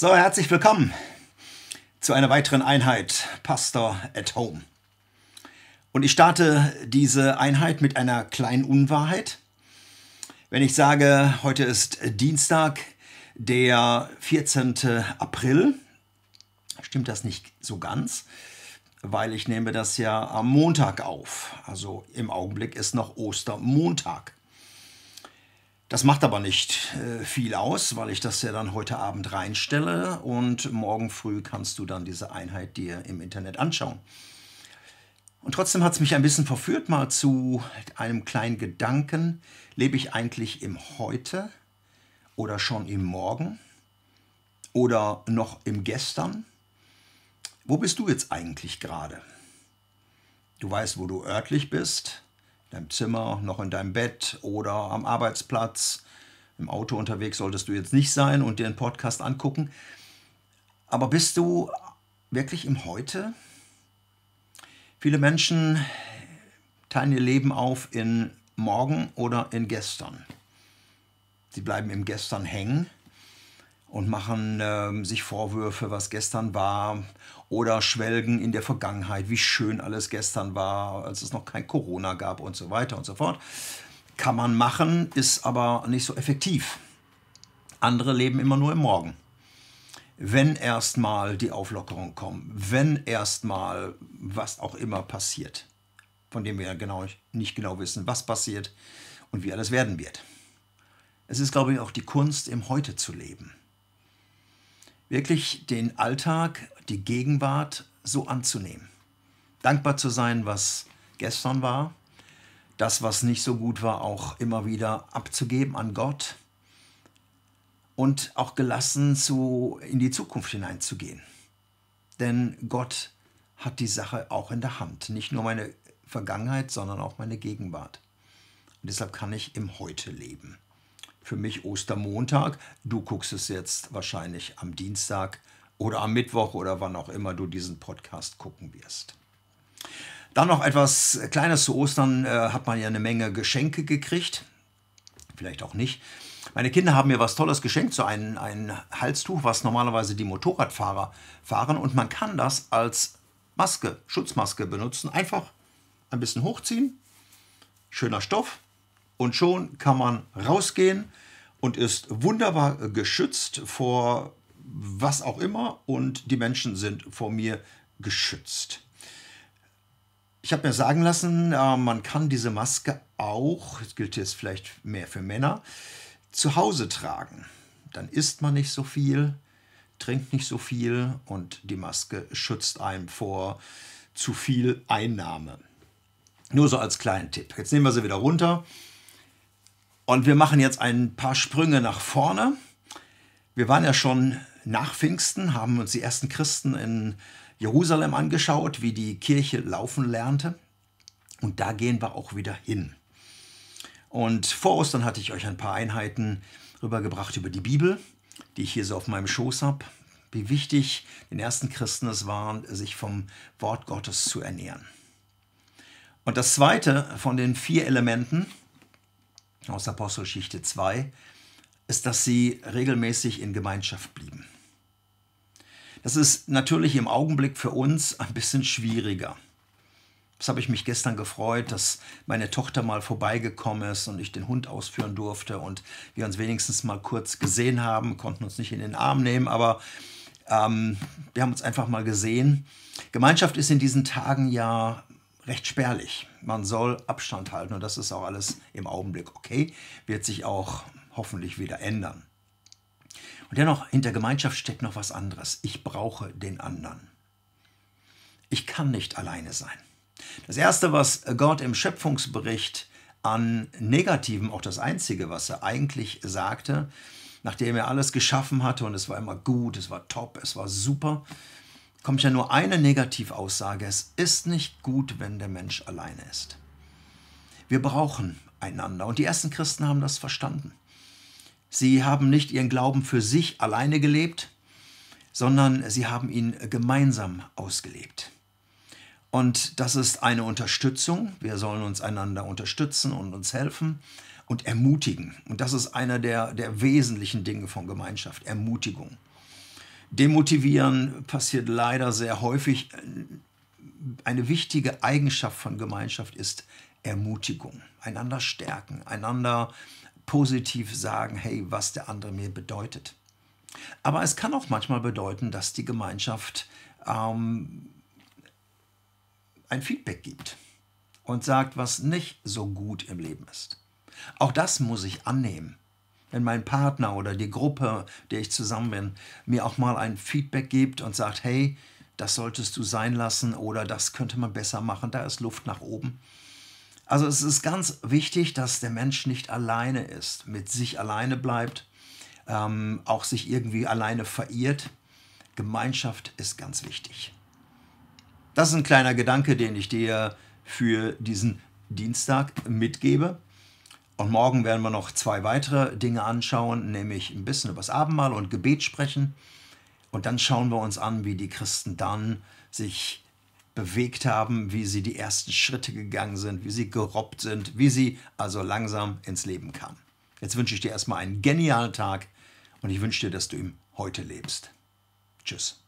So, herzlich willkommen zu einer weiteren Einheit Pastor at Home. Und ich starte diese Einheit mit einer kleinen Unwahrheit. Wenn ich sage, heute ist Dienstag, der 14. April, stimmt das nicht so ganz, weil ich nehme das ja am Montag auf. Also im Augenblick ist noch Ostermontag. Das macht aber nicht äh, viel aus, weil ich das ja dann heute Abend reinstelle und morgen früh kannst du dann diese Einheit dir im Internet anschauen. Und trotzdem hat es mich ein bisschen verführt, mal zu einem kleinen Gedanken, lebe ich eigentlich im Heute oder schon im Morgen oder noch im Gestern? Wo bist du jetzt eigentlich gerade? Du weißt, wo du örtlich bist, deinem Zimmer, noch in deinem Bett oder am Arbeitsplatz. Im Auto unterwegs solltest du jetzt nicht sein und dir einen Podcast angucken. Aber bist du wirklich im Heute? Viele Menschen teilen ihr Leben auf in morgen oder in gestern. Sie bleiben im Gestern hängen und machen ähm, sich Vorwürfe, was gestern war oder schwelgen in der Vergangenheit, wie schön alles gestern war, als es noch kein Corona gab und so weiter und so fort. Kann man machen, ist aber nicht so effektiv. Andere leben immer nur im Morgen. Wenn erstmal die Auflockerung kommt, wenn erstmal was auch immer passiert, von dem wir ja genau, nicht genau wissen, was passiert und wie alles werden wird. Es ist, glaube ich, auch die Kunst, im Heute zu leben wirklich den Alltag, die Gegenwart so anzunehmen. Dankbar zu sein, was gestern war, das, was nicht so gut war, auch immer wieder abzugeben an Gott und auch gelassen zu, in die Zukunft hineinzugehen. Denn Gott hat die Sache auch in der Hand. Nicht nur meine Vergangenheit, sondern auch meine Gegenwart. Und deshalb kann ich im Heute leben für mich Ostermontag. Du guckst es jetzt wahrscheinlich am Dienstag oder am Mittwoch oder wann auch immer du diesen Podcast gucken wirst. Dann noch etwas Kleines zu Ostern. Äh, hat man ja eine Menge Geschenke gekriegt. Vielleicht auch nicht. Meine Kinder haben mir was Tolles geschenkt, so ein, ein Halstuch, was normalerweise die Motorradfahrer fahren. Und man kann das als Maske, Schutzmaske benutzen. Einfach ein bisschen hochziehen. Schöner Stoff, und schon kann man rausgehen und ist wunderbar geschützt vor was auch immer und die Menschen sind vor mir geschützt. Ich habe mir sagen lassen, äh, man kann diese Maske auch, das gilt jetzt vielleicht mehr für Männer, zu Hause tragen. Dann isst man nicht so viel, trinkt nicht so viel und die Maske schützt einem vor zu viel Einnahme. Nur so als kleinen Tipp. Jetzt nehmen wir sie wieder runter und wir machen jetzt ein paar Sprünge nach vorne. Wir waren ja schon nach Pfingsten, haben uns die ersten Christen in Jerusalem angeschaut, wie die Kirche laufen lernte. Und da gehen wir auch wieder hin. Und vor Ostern hatte ich euch ein paar Einheiten rübergebracht über die Bibel, die ich hier so auf meinem Schoß habe. Wie wichtig den ersten Christen es war, sich vom Wort Gottes zu ernähren. Und das zweite von den vier Elementen aus Apostelgeschichte 2, ist, dass sie regelmäßig in Gemeinschaft blieben. Das ist natürlich im Augenblick für uns ein bisschen schwieriger. Das habe ich mich gestern gefreut, dass meine Tochter mal vorbeigekommen ist und ich den Hund ausführen durfte und wir uns wenigstens mal kurz gesehen haben, konnten uns nicht in den Arm nehmen, aber ähm, wir haben uns einfach mal gesehen. Gemeinschaft ist in diesen Tagen ja recht spärlich. Man soll Abstand halten und das ist auch alles im Augenblick okay, wird sich auch hoffentlich wieder ändern. Und dennoch, hinter Gemeinschaft steckt noch was anderes. Ich brauche den anderen. Ich kann nicht alleine sein. Das Erste, was Gott im Schöpfungsbericht an Negativen, auch das Einzige, was er eigentlich sagte, nachdem er alles geschaffen hatte und es war immer gut, es war top, es war super, kommt ja nur eine Negativaussage. Es ist nicht gut, wenn der Mensch alleine ist. Wir brauchen einander. Und die ersten Christen haben das verstanden. Sie haben nicht ihren Glauben für sich alleine gelebt, sondern sie haben ihn gemeinsam ausgelebt. Und das ist eine Unterstützung. Wir sollen uns einander unterstützen und uns helfen und ermutigen. Und das ist einer der, der wesentlichen Dinge von Gemeinschaft, Ermutigung. Demotivieren passiert leider sehr häufig. Eine wichtige Eigenschaft von Gemeinschaft ist Ermutigung, einander stärken, einander positiv sagen, hey, was der andere mir bedeutet. Aber es kann auch manchmal bedeuten, dass die Gemeinschaft ähm, ein Feedback gibt und sagt, was nicht so gut im Leben ist. Auch das muss ich annehmen wenn mein Partner oder die Gruppe, der ich zusammen bin, mir auch mal ein Feedback gibt und sagt, hey, das solltest du sein lassen oder das könnte man besser machen, da ist Luft nach oben. Also es ist ganz wichtig, dass der Mensch nicht alleine ist, mit sich alleine bleibt, ähm, auch sich irgendwie alleine verirrt. Gemeinschaft ist ganz wichtig. Das ist ein kleiner Gedanke, den ich dir für diesen Dienstag mitgebe. Und morgen werden wir noch zwei weitere Dinge anschauen, nämlich ein bisschen über das Abendmahl und Gebet sprechen. Und dann schauen wir uns an, wie die Christen dann sich bewegt haben, wie sie die ersten Schritte gegangen sind, wie sie gerobbt sind, wie sie also langsam ins Leben kamen. Jetzt wünsche ich dir erstmal einen genialen Tag und ich wünsche dir, dass du ihm heute lebst. Tschüss.